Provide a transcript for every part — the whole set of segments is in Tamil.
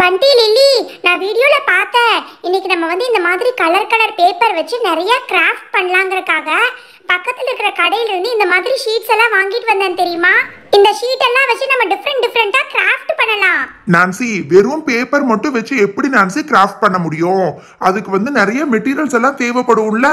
பண்டி லில்லி நான் வீடியோல பார்த்தேன் இன்னைக்கு நம்ம வந்து இந்த மாதிரி கலர் கலர் பேப்பர் வச்சு நிறைய கிராஃப்ட் பண்ணலாங்கிறக்காக பக்கத்தில் இருக்கிற கடையிலிருந்து இந்த மாதிரி ஷீட்ஸ் எல்லாம் வாங்கிட்டு வந்தேன் தெரியுமா இந்த ஷீட் எல்லாம் வச்சு நம்ம டிஃப்ரெண்ட் டிஃப்ரெண்டாக கிராஃப்ட் பண்ணலாம் நான்சி வெறும் பேப்பர் மட்டும் வச்சு எப்படி நான்சி கிராஃப்ட் பண்ண முடியும் அதுக்கு வந்து நிறைய மெட்டீரியல்ஸ் எல்லாம் தேவைப்படும்ல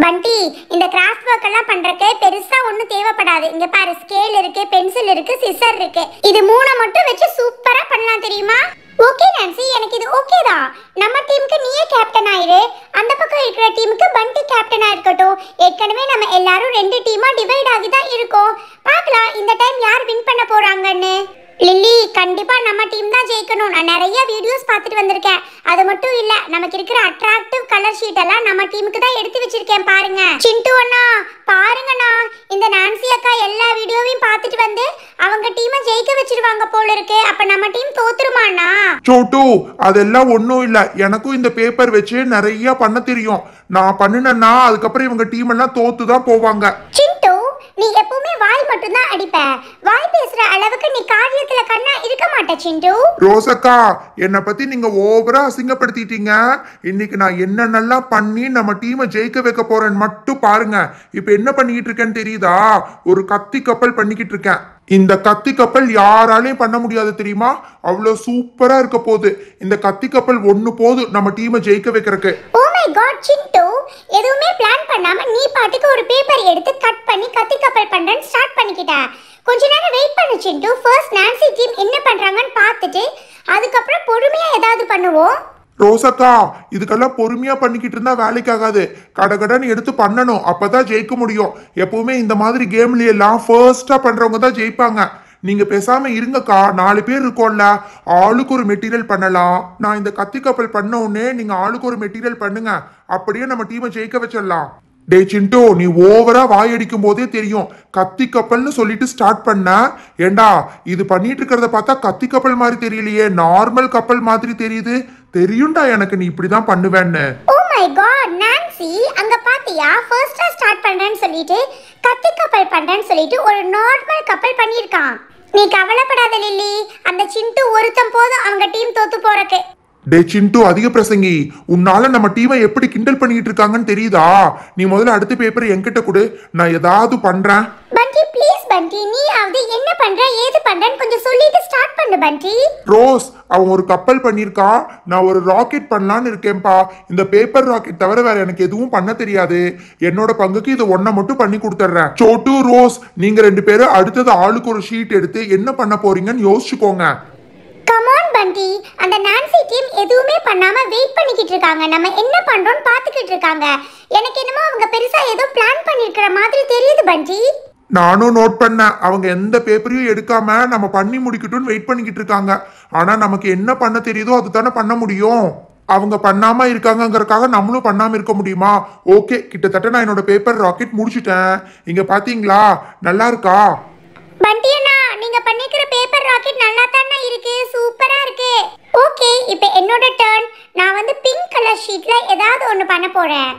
பண்டி இந்த கிராஃப்ட் ஒர்க் எல்லாம் பண்றதுக்கு பெருசா ஒண்ணு தேவைப்படாது இங்க பாரு ஸ்கேல் இருக்கு பென்சில் இருக்கு சிசர் இருக்கு இது மூணை மட்டும் வச்சு சூப்பரா பண்ணலாம் தெரியுமா ஓகே நான்சி எனக்கு இது ஓகே தான் நம்ம டீமுக்கு நீயே கேப்டன் ஆயிரு அந்த பக்கம் இருக்கிற டீமுக்கு பண்டி கேப்டனா இருக்கட்டும் ஏற்கனவே நம்ம எல்லாரும் ரெண்டு டீமா டிவைட் ஆகி தான் இருக்கோம் பார்க்கலாம் இந்த டைம் யார் வின் பண்ண போறாங்கன்னு லில்லி கண்டிப்பா நம்ம டீம் தான் ஜெயிக்கணும் நான் நிறைய வீடியோஸ் பார்த்துட்டு வந்திருக்கேன் அது மட்டும் இல்ல நமக்கு இருக்கிற அட்ராக்டிவ் கலர் ஷீட் எல்லாம் நம்ம டீமுக்கு தான் எடுத்து வச்சிருக்கேன் பாருங்க சிண்டு அண்ணா பாருங்கண்ணா இந்த நான்சி அக்கா எல்லா வீடியோவையும் பார்த்துட்டு வந்து அவங்க டீமை ஜெயிக்க வச்சிருவாங்க போல இருக்கு அப்ப நம்ம டீம் தோத்துருமாண்ணா சோட்டு அதெல்லாம் ஒன்றும் இல்லை எனக்கும் இந்த பேப்பர் வச்சு நிறைய பண்ண தெரியும் நான் பண்ணினேன்னா அதுக்கப்புறம் இவங்க டீம் எல்லாம் தோத்து தான் போவாங்க நீ எப்பவுமே வாய் மட்டும் தான் அடிப்ப வாய் பேசுற அளவுக்கு நீ காரியத்துல கண்ணா இருக்க மாட்டே சிந்து ரோசக்கா என்னை பத்தி நீங்க ஓவரா அசிங்கப்படுத்திட்டீங்க இன்னைக்கு நான் நல்லா பண்ணி நம்ம டீமை ஜெயிக்க வைக்க போறேன்னு மட்டும் பாருங்க இப்போ என்ன பண்ணிக்கிட்டு இருக்கேன்னு தெரியுதா ஒரு கத்தி கப்பல் பண்ணிக்கிட்டு இருக்கேன் இந்த கத்தி கப்பல் யாராலையும் பண்ண முடியாது தெரியுமா அவ்வளோ சூப்பரா இருக்க போகுது இந்த கத்தி கப்பல் ஒன்று போது நம்ம டீமை ஜெயிக்க வைக்கிறதுக்கு ஐ காட் சின்டோ எதுவுமே பிளான் பண்ணாம நீ பாட்டுக்கு ஒரு பேப்பர் எடுத்து கட் பண்ணி கத்தி கப்பல் பண்றேன்னு ஸ்டார்ட் பண்ணிக்கிட்ட கொஞ்ச நேரம் வெயிட் பண்ணு சின்டோ ஃபர்ஸ்ட் நான்சி டீம் என்ன பண்றாங்கன்னு பார்த்துட்டு அதுக்கப்புறம் பொறுமையா ஏதாவது பண்ணுவோம் ரோசக்கா இதுக்கெல்லாம் பொறுமையா பண்ணிக்கிட்டு இருந்தா வேலைக்கு ஆகாது கடகடன் எடுத்து பண்ணணும் அப்பதான் ஜெயிக்க முடியும் எப்பவுமே இந்த மாதிரி கேம்லயெல்லாம் ஃபர்ஸ்டா பண்றவங்க தான் ஜெயிப்பாங்க நீங்க பேசாம இருங்கக்கா நாலு பேர் இருக்கோம்ல ஆளுக்கு ஒரு மெட்டீரியல் பண்ணலாம் நான் இந்த கத்தி கப்பல் பண்ண உடனே நீங்க ஆளுக்கு ஒரு மெட்டீரியல் பண்ணுங்க அப்படியே நம்ம டீமை ஜெயிக்க வச்சிடலாம் டே சிண்டோ நீ ஓவரா வாய் அடிக்கும் போதே தெரியும் கத்தி கப்பல்னு சொல்லிட்டு ஸ்டார்ட் பண்ண ஏண்டா இது பண்ணிட்டு இருக்கிறத பார்த்தா கத்தி கப்பல் மாதிரி தெரியலையே நார்மல் கப்பல் மாதிரி தெரியுது தெரியும்டா எனக்கு நீ இப்படிதான் பண்ணுவேன்னு மை காட் நான்சி அங்க பாத்தியா ஃபர்ஸ்டா ஸ்டார்ட் பண்றேன்னு சொல்லிட்டு கத்தி கப்பல் பண்றேன்னு சொல்லிட்டு ஒரு நார்மல் கப்பல் பண்ணியிருக்கான் நீ கவலைப்படாத லில்லி அந்த சிண்டு ஒருத்தம் போதும் அவங்க டீம் தோத்து போறக்கு டே சிண்டு அதிக பிரசங்கி உன்னால நம்ம டீமை எப்படி கிண்டல் பண்ணிட்டு இருக்காங்கன்னு தெரியுதா நீ முதல்ல அடுத்த பேப்பர் என்கிட்ட கொடு நான் ஏதாவது பண்றேன் பண்டி ப்ளீஸ் பண்டி பண்டி ரோஸ் அவன் ஒரு கப்பல் பண்ணியிருக்கான் நான் ஒரு ராக்கெட் பண்ணலான்னு இருக்கேன்பா இந்த பேப்பர் ராக்கெட் தவிர வேற எனக்கு எதுவும் பண்ண தெரியாது என்னோட பங்குக்கு இது ஒன்றை மட்டும் பண்ணி கொடுத்துட்றேன் சோட்டு ரோஸ் நீங்க ரெண்டு பேரும் அடுத்தது ஆளுக்கு ஒரு ஷீட் எடுத்து என்ன பண்ண போறீங்கன்னு யோசிச்சுக்கோங்க கம் கமான் பண்டி அந்த நான்சி டீம் எதுவுமே பண்ணாம வெயிட் பண்ணிக்கிட்டு இருக்காங்க நம்ம என்ன பண்றோம்னு பாத்துக்கிட்டு இருக்காங்க எனக்கு என்னமோ அவங்க பெருசா ஏதோ பிளான் பண்ணிருக்கிற மாதிரி தெரியுது பண்டி நானும் நோட் பண்ணேன் அவங்க எந்த பேப்பரையும் எடுக்காம நம்ம பண்ணி முடிக்கட்டும்னு வெயிட் பண்ணிக்கிட்டு இருக்காங்க ஆனா நமக்கு என்ன பண்ண தெரியுதோ அது தானே பண்ண முடியும் அவங்க பண்ணாம இருக்காங்கங்கிறக்காக நம்மளும் பண்ணாம இருக்க முடியுமா ஓகே கிட்டத்தட்ட நான் என்னோட பேப்பர் ராக்கெட் முடிச்சுட்டேன் இங்க பாத்தீங்களா நல்லா இருக்கா பண்டியண்ணா நீங்க பண்ணிக்கிற பேப்பர் ராக்கெட் நல்லா தானே இருக்கு சூப்பரா இருக்கு ஓகே இப்போ என்னோட டர்ன் நான் வந்து பிங்க் கலர் ஷீட்ல ஏதாவது ஒன்று பண்ண போறேன்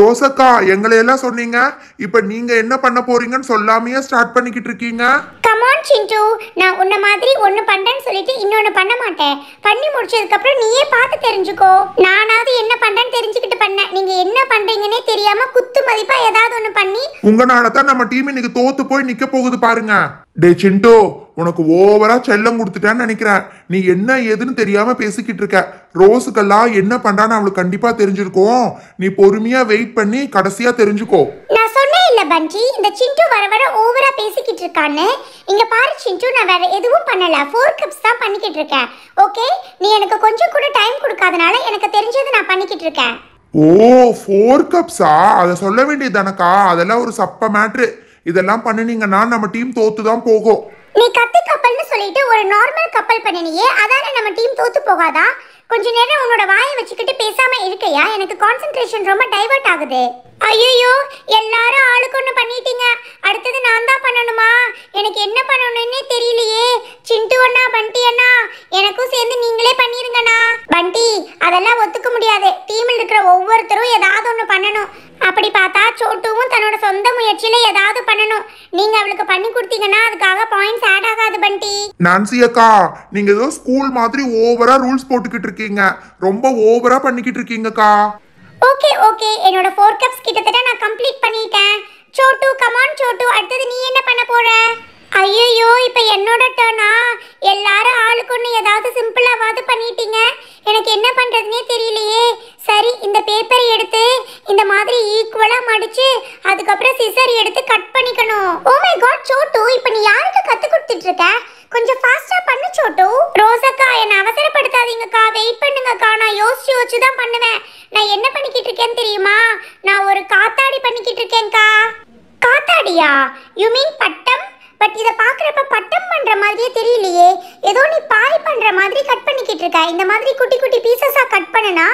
ரோசக்கா எங்களை எல்லாம் சொன்னீங்க இப்ப நீங்க என்ன பண்ண போறீங்கன்னு சொல்லாமையே ஸ்டார்ட் பண்ணிக்கிட்டு இருக்கீங்க கமான் சிண்டு நான் உன்ன மாதிரி ஒன்னு பண்றேன்னு சொல்லிட்டு இன்னொன்னு பண்ண மாட்டேன் பண்ணி முடிச்சதுக்கு அப்புறம் நீயே பார்த்து தெரிஞ்சுக்கோ நானாவது என்ன பண்றேன்னு தெரிஞ்சுக்கிட்டு பண்ணேன் நீங்க என்ன பண்றீங்கன்னே தெரியாம குத்து மதிப்பா ஏதாவது ஒண்ணு பண்ணி உங்களால தான் நம்ம டீம் இன்னைக்கு தோத்து போய் நிக்க போகுது பாருங்க டே சிண்டோ உனக்கு ஓவரா செல்லம் கொடுத்துட்டான்னு நினைக்கிறேன் நீ என்ன ஏதுன்னு தெரியாம பேசிக்கிட்டு இருக்க ரோஸுக்கெல்லாம் என்ன பண்றான்னு அவளுக்கு கண்டிப்பா தெரிஞ்சிருக்கும் நீ பொறுமையா வெயிட் பண்ணி கடைசியா தெரிஞ்சுக்கோ நான் சொன்னேன் இல்ல பஞ்சி இந்த சிண்டு வர வர ஓவரா பேசிக்கிட்டு இருக்கான்னு இங்க பாரு சிண்டு நான் வேற எதுவும் பண்ணல ஃபோர் கப்ஸ் தான் பண்ணிக்கிட்டு இருக்கேன் ஓகே நீ எனக்கு கொஞ்சம் கூட டைம் கொடுக்காதனால எனக்கு தெரிஞ்சதை நான் பண்ணிக்கிட்டு இருக்கேன் ஓ ஃபோர் கப்ஸா அதை சொல்ல வேண்டியது தானக்கா அதெல்லாம் ஒரு சப்ப மேட்ரு இதெல்லாம் பண்ணினீங்கன்னா நம்ம டீம் தோத்து தான் போகும் நீ கத்தி கப்பல்னு சொல்லிட்டு ஒரு நார்மல் கப்பல் பண்ணினியே அதால நம்ம டீம் தோத்து போகாதா கொஞ்ச நேரம் உன்னோட வாயை வச்சுக்கிட்டு பேசாம இருக்கையா எனக்கு கான்சென்ட்ரேஷன் ரொம்ப டைவர்ட் ஆகுது ஐயோ எல்லாரும் ஆளுக்கு ஒன்று பண்ணிட்டீங்க அடுத்தது நான் தான் பண்ணணுமா விட்டீங்கன்னா அதுக்காக பாயிண்ட்ஸ் ஆட் ஆகாது பண்டி நான்சி அக்கா நீங்க ஏதோ ஸ்கூல் மாதிரி ஓவரா ரூல்ஸ் போட்டுக்கிட்டு இருக்கீங்க ரொம்ப ஓவரா பண்ணிக்கிட்டு இருக்கீங்கக்கா ஓகே ஓகே என்னோட ஃபோர் கப்ஸ் கிட்டத்தட்ட நான் கம்ப்ளீட் பண்ணிட்டேன் சோட்டு கமான் சோட்டு அடுத்தது நீ என்ன பண்ண போற ஐயோ இப்போ என்னோட டர்னா எல்லாரும் ஆளுக்கு ஒன்று ஏதாவது சிம்பிளாவது பண்ணிட்டீங்க எனக்கு என்ன பண்ணுறதுனே தெரியலையே சரி இந்த பேப்பரை எடுத்து இந்த மாதிரி ஈக்குவலாக மடித்து அதுக்கப்புறம் சிசர் எடுத்து கட் பண்ணிக்கணும் ஓ மை காட் சோட்டு இப்போ நீ யாருக்கு கற்றுக் கொடுத்துட்ருக்க கொஞ்சம் ஃபாஸ்ட்டாக பண்ணு சோட்டு ரோசக்கா என்னை அவசரப்படுத்தாதீங்கக்கா வெயிட் பண்ணுங்கக்கா நான் யோசிச்சு யோசிச்சு தான் பண்ணுவேன் நான் என்ன பண்ணிக்கிட்டு இருக்கேன்னு தெரியுமா நான் ஒரு காத்தாடி பண்ணிக்கிட்டு இருக்கேன்க்கா காத்தாடியா யூ மீன் பட் மாதிரியே தெரியலையே ஏதோ நீ பாய் பண்ணுற மாதிரி கட் பண்ணிக்கிட்டு இருக்க இந்த மாதிரி குட்டி குட்டி பீசஸாக கட் பண்ணுனா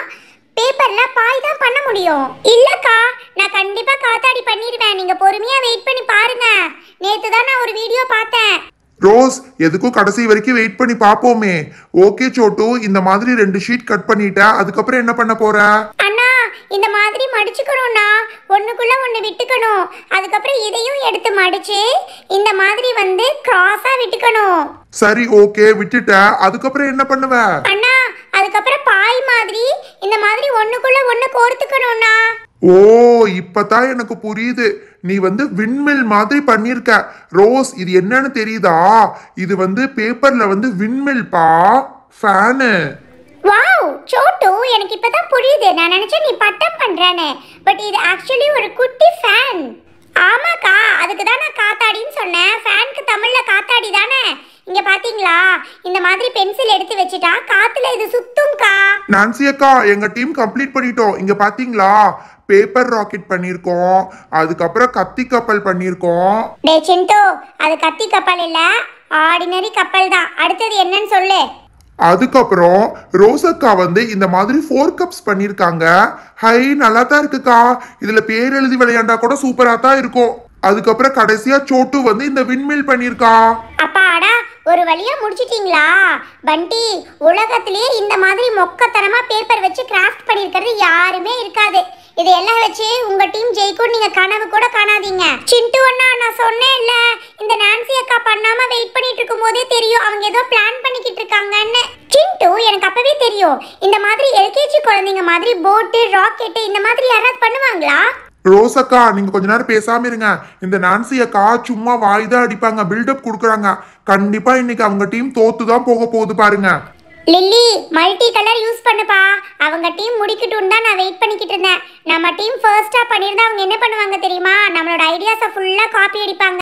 பேப்பரில் பாய் தான் பண்ண முடியும் இல்லைக்கா நான் கண்டிப்பாக காத்தாடி பண்ணிடுவேன் நீங்கள் பொறுமையாக வெயிட் பண்ணி பாருங்க நேற்று தான் நான் ஒரு வீடியோ பார்த்தேன் ரோஸ் எதுக்கும் கடைசி வரைக்கும் வெயிட் பண்ணி பார்ப்போமே ஓகே சோட்டு இந்த மாதிரி ரெண்டு ஷீட் கட் பண்ணிட்டேன் அதுக்கப்புறம் என்ன பண்ண போற அண்ணா இந்த மாதிரி மடிச்சுக்கணும்னா ஒண்ணுக்குள்ள ஒண்ணு விட்டுக்கணும் அதுக்கப்புறம் இதையும் எடுத்து மடிச்சு இந்த மாதிரி வந்து கிராஸா விட்டுக்கணும் சரி ஓகே விட்டுட்டேன் அதுக்கப்புறம் என்ன பண்ணுவ அண்ணா அதுக்கப்புறம் பாய் மாதிரி இந்த மாதிரி ஒண்ணுக்குள்ள ஒண்ணு கோர்த்துக்கணும்னா ஓ இப்பதான் எனக்கு புரியுது நீ வந்து விண்மில் மாதிரி பண்ணிருக்க ரோஸ் இது என்னன்னு தெரியுதா இது வந்து பேப்பர்ல வந்து விண்மில் பா ஃபேனு வாவ் சோட்டு எனக்கு இப்பதான் புரியுது நான் நினைச்சேன் நீ பட்டம் பண்றானே பட் இது ஆக்சுவலி ஒரு குட்டி ஃபேன் ஆமாக்கா அதுக்கு தான் நான் காத்தாடின்னு சொன்னேன் தமிழில் காத்தாடி தானே இங்க பாத்தீங்களா இந்த மாதிரி பென்சில் எடுத்து வச்சிட்டா காத்துல இது சுத்தும்க்கா நான்சி அக்கா எங்க டீம் கம்ப்ளீட் பண்ணிட்டோம் இங்க பாத்தீங்களா பேப்பர் ராக்கெட் பண்ணிருக்கோம் அதுக்கப்புறம் கத்தி கப்பல் பண்ணிருக்கோம் டே சிண்டோ அது கத்தி கப்பல் இல்ல ஆர்டினரி கப்பல் தான் அடுத்தது என்னன்னு சொல்லு அதுக்கப்புறம் ரோசக்கா வந்து இந்த மாதிரி ஃபோர் கப்ஸ் பண்ணியிருக்காங்க ஹை நல்லா தான் இருக்குக்கா இதில் பேர் எழுதி விளையாண்டா கூட சூப்பராக தான் இருக்கும் அதுக்கப்புறம் கடைசியா சோட்டு வந்து இந்த விண்மில் பண்ணிருக்கா அப்பாடா ஒரு வழியா முடிச்சிட்டீங்களா பண்டி உலகத்திலேயே இந்த மாதிரி மொக்கத்தனமா பேப்பர் வச்சு கிராஃப்ட் பண்ணிருக்கிறது யாருமே இருக்காது இது எல்லாம் வச்சு உங்க டீம் ஜெயிக்கும் நீங்க கனவு கூட காணாதீங்க சிண்டு அண்ணா நான் சொன்னேன் இல்ல இந்த நான்சி அக்கா பண்ணாம வெயிட் பண்ணிட்டு இருக்கும் போதே தெரியும் அவங்க ஏதோ பிளான் பண்ணிக்கிட்டு இருக்காங்கன்னு சிண்டு எனக்கு அப்பவே தெரியும் இந்த மாதிரி எல்கேஜி குழந்தைங்க மாதிரி போட்டு ராக்கெட்டு இந்த மாதிரி யாராவது பண்ணுவாங்களா ரோசக்கா நீங்க கொஞ்ச நேரம் பேசாம இருங்க இந்த நான்சிய கா சும்மா வாய்தான் அடிப்பாங்க பில்டப் கொடுக்குறாங்க கண்டிப்பா இன்னைக்கு அவங்க டீம் தோத்துதான் தான் போக போகுது பாருங்க லில்லி மல்டி கலர் யூஸ் பண்ணுப்பா அவங்க டீம் முடிக்கட்டும் தான் நான் வெயிட் பண்ணிக்கிட்டு இருந்தேன் நம்ம டீம் ஃபர்ஸ்டா பண்ணிருந்தா அவங்க என்ன பண்ணுவாங்க தெரியுமா நம்மளோட ஐடியாஸை ஃபுல்லா காப்பி அடிப்பாங்க